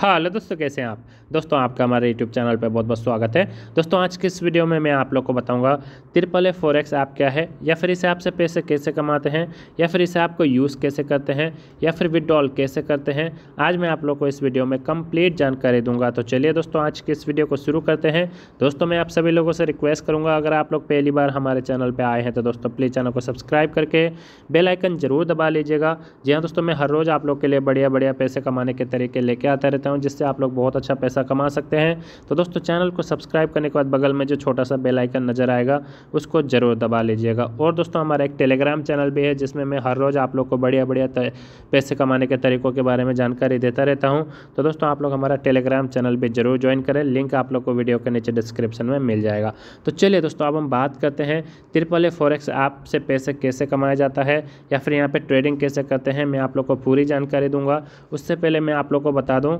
हाँ हेलो दोस्तों कैसे हैं आप दोस्तों आपका हमारे यूट्यूब चैनल पर बहुत बहुत स्वागत है दोस्तों आज की इस वीडियो में मैं आप लोग को बताऊंगा त्रिपल फोरेक्स ऐप क्या है या फिर इसे आपसे पैसे कैसे कमाते हैं या फिर इसे आपको यूज़ कैसे करते हैं या फिर विड्रॉल कैसे करते हैं आज मैं आप लोग को इस वीडियो में कम्प्लीट जानकारी दूंगा तो चलिए दोस्तों आज के इस वीडियो को शुरू करते हैं दोस्तों मैं आप सभी लोगों से रिक्वेस्ट करूँगा अगर आप लोग पहली बार हमारे चैनल पर आए हैं तो दोस्तों प्लीज़ चैनल को सब्सक्राइब करके बेलाइकन ज़रूर दबा लीजिएगा जी हाँ दोस्तों मैं हर रोज़ आप लोग के लिए बढ़िया बढ़िया पैसे कमाने के तरीके लेके आता रहता देता हूँ जिससे आप लोग बहुत अच्छा पैसा कमा सकते हैं तो दोस्तों चैनल को सब्सक्राइब करने के बाद बगल में जो छोटा सा बेलाइकन नज़र आएगा उसको ज़रूर दबा लीजिएगा और दोस्तों हमारा एक टेलीग्राम चैनल भी है जिसमें मैं हर रोज़ आप लोग को बढ़िया बढ़िया पैसे कमाने के तरीक़ों के बारे में जानकारी देता रहता हूँ तो दोस्तों आप लोग हमारा टेलीग्राम चैनल भी ज़रूर ज्वाइन करें लिंक आप लोग को वीडियो के नीचे डिस्क्रिप्शन में मिल जाएगा तो चलिए दोस्तों अब हम बात करते हैं त्रिपल ए फॉरेक्स ऐप से पैसे कैसे कमाया जाता है या फिर यहाँ पर ट्रेडिंग कैसे करते हैं मैं आप लोग को पूरी जानकारी दूंगा उससे पहले मैं आप लोग को बता दूँ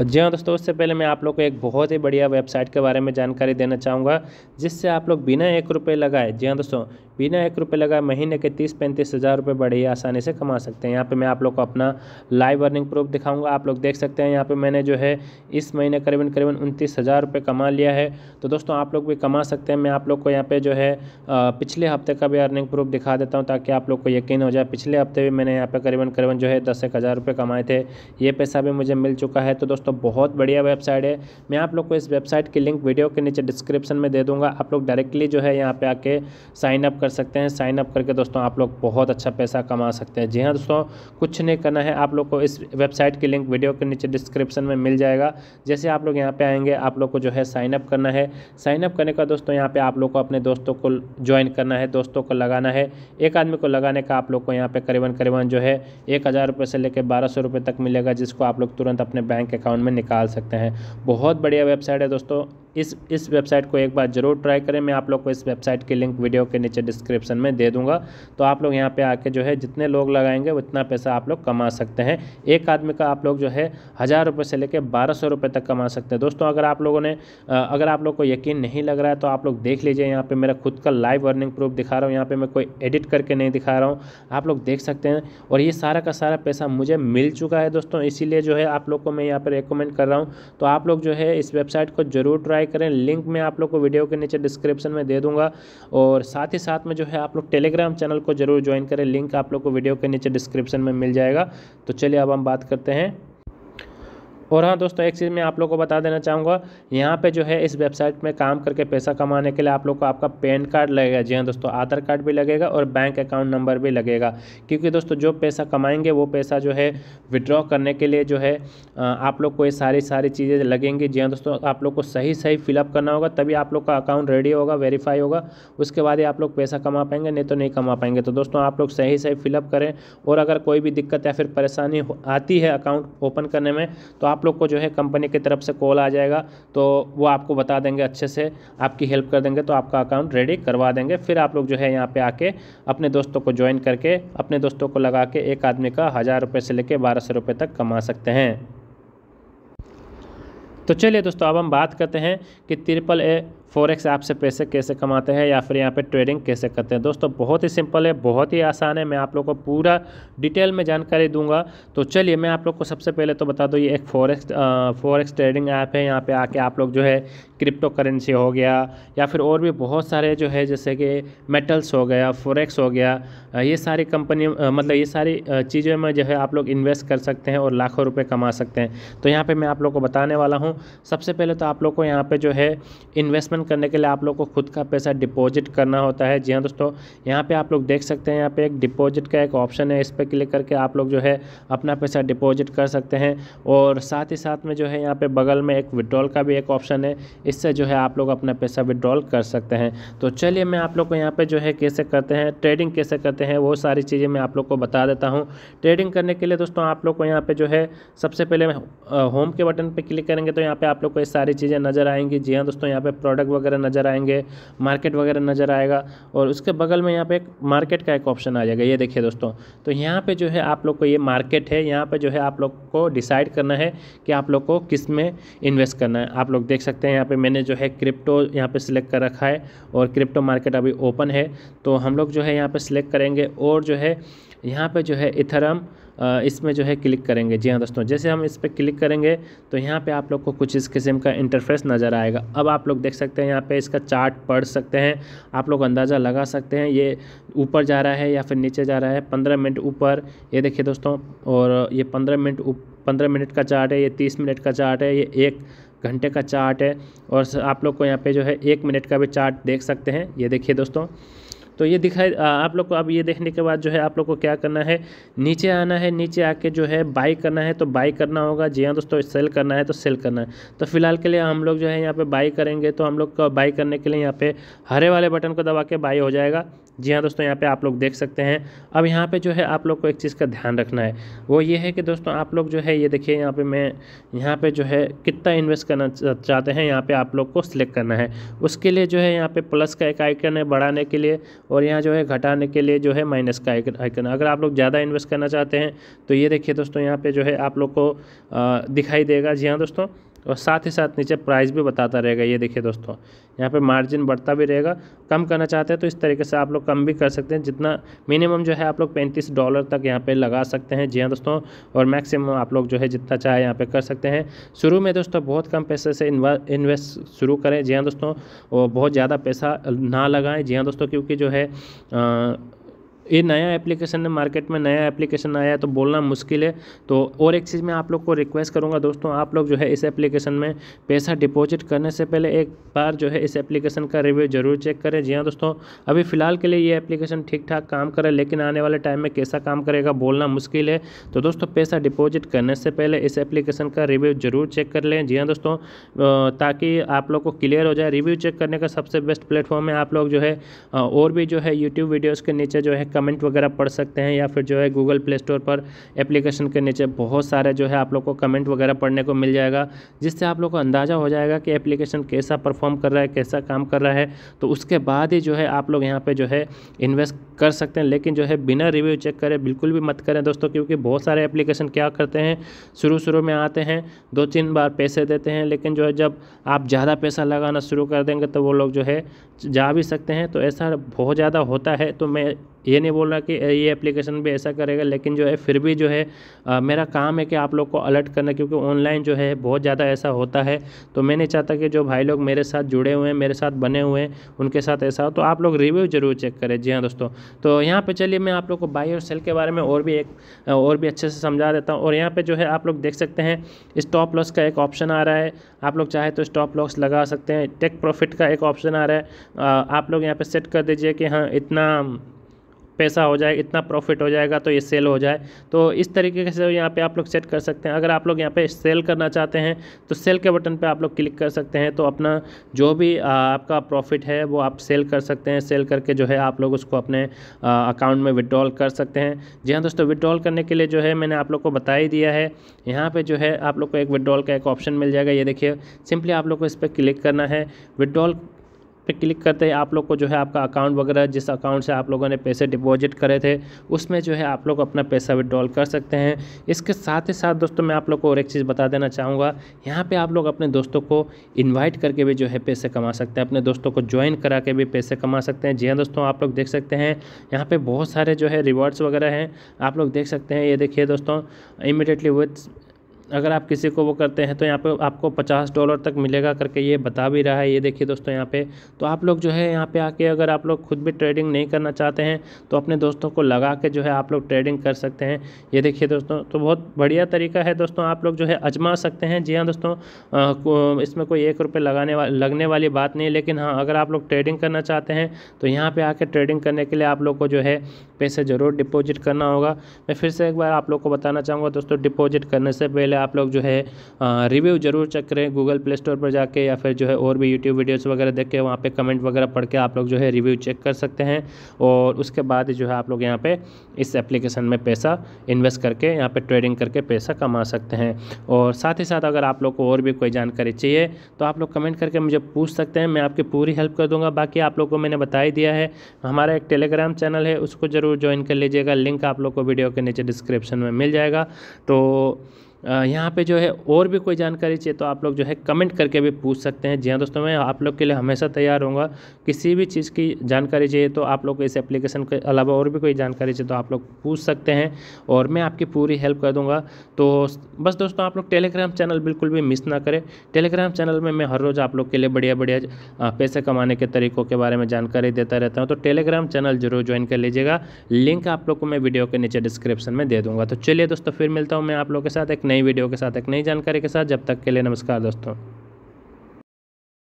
जी हाँ दोस्तों उससे पहले मैं आप लोग को एक बहुत ही बढ़िया वेबसाइट के बारे में जानकारी देना चाहूँगा जिससे आप लोग बिना एक रुपये लगाए जी हाँ दोस्तों बिना एक रुपये लगाए महीने के तीस पैंतीस हज़ार रुपये बढ़े आसानी से कमा सकते हैं यहाँ पे मैं आप लोग को अपना लाइव अर्निंग प्रूफ दिखाऊंगा आप लोग देख सकते हैं यहाँ पे मैंने जो है इस महीने करीबन करीबन उनतीस हज़ार रुपये कमा लिया है तो दोस्तों आप लोग भी कमा सकते हैं मैं आप लोग को यहाँ पर जो है पिछले हफ्ते का भी अर्निंग प्रूफ दिखा देता हूँ ताकि आप लोग को यकीन हो जाए पिछले हफ्ते भी मैंने यहाँ पर करीबन करीबन जो है दस एक हज़ार रुपये कमाए थे ये पैसा भी मुझे मिल चुका है तो दोस्तों दोस्तों बहुत बढ़िया वेबसाइट है मैं आप लोग को इस वेबसाइट की लिंक वीडियो के नीचे डिस्क्रिप्शन में दे दूँगा आप लोग डायरेक्टली जो है यहाँ पर आके साइन अप कर सकते हैं साइन अप करके दोस्तों आप लोग बहुत अच्छा पैसा कमा सकते हैं जी हाँ दोस्तों कुछ नहीं करना है आप लोग को इस वेबसाइट की लिंक वीडियो के नीचे डिस्क्रिप्शन में मिल जाएगा जैसे आप लोग यहाँ पर आएंगे आप लोग को जो है साइन अप करना है साइन अप करने का दोस्तों यहाँ पर आप लोग को अपने दोस्तों को ज्वाइन करना है दोस्तों को लगाना है एक आदमी को लगाने का आप लोग को यहाँ पर करीबन करीबन जो है एक हज़ार रुपये से लेकर बारह सौ रुपये तक मिलेगा जिसको आप लोग तुरंत अपने बैंक अकाउंट अकाउंट में निकाल सकते हैं बहुत बढ़िया वेबसाइट है दोस्तों इस इस वेबसाइट को एक बार ज़रूर ट्राई करें मैं आप लोग को इस वेबसाइट की लिंक वीडियो के नीचे डिस्क्रिप्शन में दे दूंगा तो आप लोग यहाँ पे आके जो है जितने लोग लगाएंगे उतना पैसा आप लोग कमा सकते हैं एक आदमी का आप लोग जो है हज़ार रुपये से लेकर बारह सौ रुपये तक कमा सकते हैं दोस्तों अगर आप लोगों ने अगर आप लोग को यकीन नहीं लग रहा है तो आप लोग देख लीजिए यहाँ पर मेरा खुद का लाइव अर्निंग प्रूफ दिखा रहा हूँ यहाँ पर मैं कोई एडिट करके नहीं दिखा रहा हूँ आप लोग देख सकते हैं और ये सारा का सारा पैसा मुझे मिल चुका है दोस्तों इसीलिए जो है आप लोग को मैं यहाँ पर रिकमेंड कर रहा हूँ तो आप लोग जो है इस वेबसाइट को जरूर ट्राई करें लिंक मैं आप लोग को वीडियो के नीचे डिस्क्रिप्शन में दे दूँगा और साथ ही साथ में जो है आप लोग टेलीग्राम चैनल को जरूर ज्वाइन करें लिंक आप लोग को वीडियो के नीचे डिस्क्रिप्शन में मिल जाएगा तो चलिए अब हम बात करते हैं और हाँ दोस्तों एक चीज़ मैं आप लोग को बता देना चाहूँगा यहाँ पे जो है इस वेबसाइट में काम करके पैसा कमाने के लिए आप लोग को आपका पैन कार्ड लगेगा जी हाँ दोस्तों आधार कार्ड भी लगेगा और बैंक अकाउंट नंबर भी लगेगा क्योंकि दोस्तों जो पैसा कमाएंगे वो पैसा जो है विड्रॉ करने के लिए जो है आप लोग को ये सारी सारी चीज़ें लगेंगी जी हाँ दोस्तों आप लोग को सही सही फिलअप करना होगा तभी आप लोग का अकाउंट रेडी होगा वेरीफाई होगा उसके बाद ही आप लोग पैसा कमा पाएंगे नहीं तो नहीं कमा पाएंगे तो दोस्तों आप लोग सही सही फिलअप करें और अगर कोई भी दिक्कत या फिर परेशानी आती है अकाउंट ओपन करने में तो आप आप लोग को जो है कंपनी की तरफ से कॉल आ जाएगा तो वो आपको बता देंगे अच्छे से आपकी हेल्प कर देंगे तो आपका अकाउंट रेडी करवा देंगे फिर आप लोग जो है यहाँ पे आके अपने दोस्तों को ज्वाइन करके अपने दोस्तों को लगा के एक आदमी का हज़ार रुपये से लेकर बारह सौ रुपये तक कमा सकते हैं तो चलिए दोस्तों अब हम बात करते हैं कि ट्रिपल ए फॉरेक्स ऐप से पैसे कैसे कमाते हैं या फिर यहाँ पे ट्रेडिंग कैसे करते हैं दोस्तों बहुत ही सिंपल है बहुत ही आसान है मैं आप लोग को पूरा डिटेल में जानकारी दूंगा तो चलिए मैं आप लोग को सबसे पहले तो बता दूँ ये एक फॉरेक्स फॉरेक्स ट्रेडिंग ऐप है यहाँ पर आके आप लोग जो है क्रिप्टो करेंसी हो गया या फिर और भी बहुत सारे जो है जैसे कि मेटल्स हो गया फॉरेक्स हो गया ये सारी कंपनी मतलब ये सारी चीज़ों में जो है आप लोग इन्वेस्ट कर सकते हैं और लाखों रुपये कमा सकते हैं तो यहाँ पर मैं आप लोग को बताने वाला हूँ सबसे पहले तो आप लोग को यहाँ पर जो है इन्वेस्टमेंट काम करने के लिए आप लोग को खुद का पैसा डिपॉजिट करना होता है जी हाँ दोस्तों यहाँ पे आप लोग देख सकते हैं यहाँ पे एक डिपॉजिट का एक ऑप्शन है इस पर क्लिक करके आप लोग जो है अपना पैसा डिपॉजिट कर सकते हैं और साथ ही साथ में जो है यहाँ पे बगल में एक विड्रॉल का भी एक ऑप्शन है इससे जो है आप लोग अपना पैसा विड्रॉल कर सकते हैं तो चलिए मैं आप लोग को यहाँ पर जो है कैसे करते हैं ट्रेडिंग कैसे करते हैं वो सारी चीज़ें मैं आप लोग को बता देता हूँ ट्रेडिंग करने के लिए दोस्तों आप लोग को यहाँ पर जो है सबसे पहले होम के बटन पर क्लिक करेंगे तो यहाँ पर आप लोग को ये सारी चीज़ें नज़र आएंगी जी हाँ दोस्तों यहाँ पर प्रोडक्ट वगैरह नज़र आएंगे मार्केट वगैरह नज़र आएगा और उसके बगल में यहाँ पे एक मार्केट का एक ऑप्शन आ जाएगा ये देखिए दोस्तों तो यहाँ पे जो है आप लोग को ये मार्केट है यहाँ पे जो है आप लोग को डिसाइड करना है कि आप लोग को किस में इन्वेस्ट करना है आप लोग देख सकते हैं यहाँ पर मैंने जो है क्रिप्टो यहाँ पर सिलेक्ट कर रखा है और क्रिप्टो मार्केट अभी ओपन है तो हम लोग जो है यहाँ पर सिलेक्ट करेंगे और जो है यहाँ पर जो है इथरम इसमें जो है क्लिक करेंगे जी हाँ दोस्तों जैसे हम इस पर क्लिक करेंगे तो यहाँ पे आप लोग को कुछ इस किस्म का इंटरफेस नज़र आएगा अब आप लोग देख सकते हैं यहाँ पे इसका चार्ट पढ़ सकते हैं आप लोग अंदाज़ा लगा सकते हैं ये ऊपर जा रहा है या फिर नीचे जा रहा है पंद्रह मिनट ऊपर ये देखिए दोस्तों और ये पंद्रह मिनट पंद्रह मिनट का चार्ट है ये तीस मिनट का चार्ट है ये एक घंटे का चार्ट है और आप लोग को यहाँ पे जो है एक मिनट का भी चार्ट देख सकते हैं ये देखिए दोस्तों तो ये दिखाई आप लोग को अब ये देखने के बाद जो है आप लोग को क्या करना है नीचे आना है नीचे आके जो है बाई करना है तो बाई करना होगा जी हाँ दोस्तों सेल करना है तो सेल करना है तो फिलहाल के लिए हम लोग जो है यहाँ पे बाई करेंगे तो हम लोग बाई करने के लिए यहाँ पे हरे वाले बटन को दबा के बाई हो जाएगा जी हाँ दोस्तों यहाँ पे आप लोग देख सकते हैं अब यहाँ पे जो है आप लोग को एक चीज़ का ध्यान रखना है वो ये है कि दोस्तों आप लोग जो है ये देखिए यहाँ पे मैं यहाँ पे जो है कितना इन्वेस्ट करना चाहते हैं यहाँ पे आप लोग को सिलेक्ट करना है उसके लिए जो है यहाँ पे प्लस का एक आइकन है बढ़ाने के लिए और यहाँ जो है घटाने के लिए जो है माइनस का आइकन अगर आप लोग ज़्यादा इन्वेस्ट करना चाहते हैं तो ये देखिए दोस्तों यहाँ पर जो है आप लोग को दिखाई देगा जी हाँ दोस्तों और साथ ही साथ नीचे प्राइस भी बताता रहेगा ये देखिए दोस्तों यहाँ पे मार्जिन बढ़ता भी रहेगा कम करना चाहते हैं तो इस तरीके से आप लोग कम भी कर सकते हैं जितना मिनिमम जो है आप लोग पैंतीस डॉलर तक यहाँ पे लगा सकते हैं जी हाँ दोस्तों और मैक्सिमम आप लोग जो है जितना चाहे यहाँ पे कर सकते हैं शुरू में दोस्तों बहुत कम पैसे से इन्वेस्ट शुरू करें जी हाँ दोस्तों और बहुत ज़्यादा पैसा ना लगाएं जी हाँ दोस्तों क्योंकि जो है आ, ये नया एप्लीकेशन है मार्केट में नया एप्लीकेशन आया है तो बोलना मुश्किल है तो और एक चीज़ मैं आप लोग को रिक्वेस्ट करूंगा दोस्तों आप लोग जो है इस एप्लीकेशन में पैसा डिपॉजिट करने से पहले एक बार जो है इस एप्लीकेशन का रिव्यू ज़रूर चेक करें जी हाँ दोस्तों अभी फ़िलहाल के लिए ये एप्लीकेशन ठीक ठाक काम करे लेकिन आने वाले टाइम में कैसा काम करेगा बोलना मुश्किल है तो दोस्तों पैसा डिपॉजिट करने से पहले इस एप्लीकेशन का रिव्यू ज़रूर चेक कर लें जी हाँ दोस्तों ताकि आप लोग को क्लियर हो जाए रिव्यू चेक करने का सबसे बेस्ट प्लेटफॉर्म है आप लोग जो है और भी जो है यूट्यूब वीडियोज़ के नीचे जो है कमेंट वगैरह पढ़ सकते हैं या फिर जो है गूगल प्ले स्टोर पर एप्लीकेशन के नीचे बहुत सारे जो है आप लोग को कमेंट वगैरह पढ़ने को मिल जाएगा जिससे आप लोग को अंदाज़ा हो जाएगा कि एप्लीकेशन कैसा परफॉर्म कर रहा है कैसा काम कर रहा है तो उसके बाद ही जो है आप लोग यहाँ पर जो है इन्वेस्ट कर सकते हैं लेकिन जो है बिना रिव्यू चेक करें बिल्कुल भी मत करें दोस्तों क्योंकि बहुत सारे एप्लीकेशन क्या करते हैं शुरू शुरू में आते हैं दो तीन बार पैसे देते हैं लेकिन जो है जब आप ज़्यादा पैसा लगाना शुरू कर देंगे तो वो लोग जो है जा भी सकते हैं तो ऐसा बहुत ज़्यादा होता है तो मैं ये नहीं बोल रहा कि ये एप्लीकेशन भी ऐसा करेगा लेकिन जो है फिर भी जो है आ, मेरा काम है कि आप लोग को अलर्ट करना क्योंकि ऑनलाइन जो है बहुत ज़्यादा ऐसा होता है तो मैं नहीं चाहता कि जो भाई लोग मेरे साथ जुड़े हुए हैं मेरे साथ बने हुए हैं उनके साथ ऐसा हो तो आप लोग रिव्यू ज़रूर चेक करें जी हाँ दोस्तों तो यहाँ पर चलिए मैं आप लोग को बाई और सेल के बारे में और भी एक और भी अच्छे से समझा देता हूँ और यहाँ पर जो है आप लोग देख सकते हैं स्टॉप लॉस का एक ऑप्शन आ रहा है आप लोग चाहे तो स्टॉप लॉस लगा सकते हैं टेक प्रॉफिट का एक ऑप्शन आ रहा है आप लोग यहाँ पर सेट कर दीजिए कि हाँ इतना पैसा हो जाए इतना प्रॉफिट हो जाएगा तो ये सेल हो जाए तो इस तरीके से यहाँ पे आप लोग सेट कर सकते हैं अगर आप लोग यहाँ पे सेल करना चाहते हैं तो सेल के बटन पे आप लोग क्लिक कर सकते हैं तो अपना जो भी आपका प्रॉफिट है वो आप सेल कर सकते हैं सेल करके जो है आप लोग उसको अपने अकाउंट में विड्रॉल कर सकते हैं जी हाँ दोस्तों विड्रॉल करने के लिए जो है मैंने आप लोग को बता ही दिया है यहाँ पर जो है आप लोग को एक विड्रॉल का एक ऑप्शन मिल जाएगा ये देखिए सिंपली आप लोग को इस पर क्लिक करना है विड्रॉल पे क्लिक करते ही आप लोग को जो है आपका अकाउंट वगैरह जिस अकाउंट से आप लोगों ने पैसे डिपॉजिट करे थे उसमें जो है आप लोग अपना पैसा विड्रॉल कर सकते हैं इसके साथ ही साथ दोस्तों मैं आप लोग को और एक चीज़ बता देना चाहूँगा यहाँ पर आप लोग अपने दोस्तों को इन्वाइट करके भी जो है पैसे कमा सकते हैं अपने दोस्तों को ज्वाइन करा के भी पैसे कमा सकते हैं जी हाँ दोस्तों आप लोग देख सकते हैं यहाँ पर बहुत सारे जो है रिवॉर्ड्स वगैरह हैं आप लोग देख सकते हैं ये देखिए दोस्तों इमिडिएटली विथ अगर आप किसी को वो करते हैं तो यहाँ पे आपको पचास डॉलर तक मिलेगा करके ये बता भी रहा है ये देखिए दोस्तों यहाँ पे तो आप लोग जो है यहाँ पे आके अगर आप लोग खुद भी ट्रेडिंग नहीं करना चाहते हैं तो अपने दोस्तों को लगा के जो है आप लोग ट्रेडिंग कर सकते हैं ये देखिए दोस्तों तो बहुत बढ़िया तरीका है दोस्तों आप लोग जो है आजमा सकते हैं जी हाँ दोस्तों इसमें कोई एक रुपये लगाने वा, लगने वाली बात नहीं लेकिन हाँ अगर आप लोग ट्रेडिंग करना चाहते हैं तो यहाँ पर आके ट्रेडिंग करने के लिए आप लोग को जो है पैसे ज़रूर डिपॉजिट करना होगा मैं फिर से एक बार आप लोग को बताना चाहूँगा दोस्तों डिपॉजिट करने से पहले आप लोग जो है रिव्यू ज़रूर चेक करें गूगल प्ले स्टोर पर जाके या फिर जो है और भी यूट्यूब वीडियोज़ वगैरह देख के वहाँ पर कमेंट वगैरह पढ़ के आप लोग जो है रिव्यू चेक कर सकते हैं और उसके बाद जो है आप लोग यहाँ पर इस एप्लीकेशन में पैसा इन्वेस्ट करके यहाँ पर ट्रेडिंग करके पैसा कमा सकते हैं और साथ ही साथ अगर आप लोग को और भी कोई जानकारी चाहिए तो आप लोग कमेंट करके मुझे पूछ सकते हैं मैं आपकी पूरी हेल्प कर दूंगा बाकी आप लोग को मैंने बता ही दिया है हमारा एक टेलीग्राम चैनल है उसको ज़रूर ज़रूर ज्वाइन कर लीजिएगा लिंक आप लोग को वीडियो के नीचे डिस्क्रिप्शन में मिल जाएगा तो यहाँ पे जो है और भी कोई जानकारी चाहिए तो आप लोग जो है कमेंट करके भी पूछ सकते हैं जी हाँ दोस्तों मैं आप लोग के लिए हमेशा तैयार रहूँगा किसी भी चीज़ की जानकारी चाहिए तो आप लोग इस एप्लीकेशन के अलावा और भी कोई जानकारी चाहिए तो आप लोग पूछ सकते हैं और मैं आपकी पूरी हेल्प कर दूँगा तो बस दोस्तों आप लोग टेलीग्राम चैनल बिल्कुल भी मिस ना करें टेलीग्राम चैनल में मैं हर रोज़ आप लोग के लिए बढ़िया बढ़िया पैसे कमाने के तरीक़ों के बारे में जानकारी देता रहता हूँ तो टेलीग्राम चैनल जरूर ज्वाइन कर लीजिएगा लिंक आप लोग को मैं वीडियो के नीचे डिस्क्रिप्शन में दे दूँगा तो चलिए दोस्तों फिर मिलता हूँ मैं आप लोग के साथ एक नई वीडियो के साथ एक नई जानकारी के साथ जब तक के लिए नमस्कार दोस्तों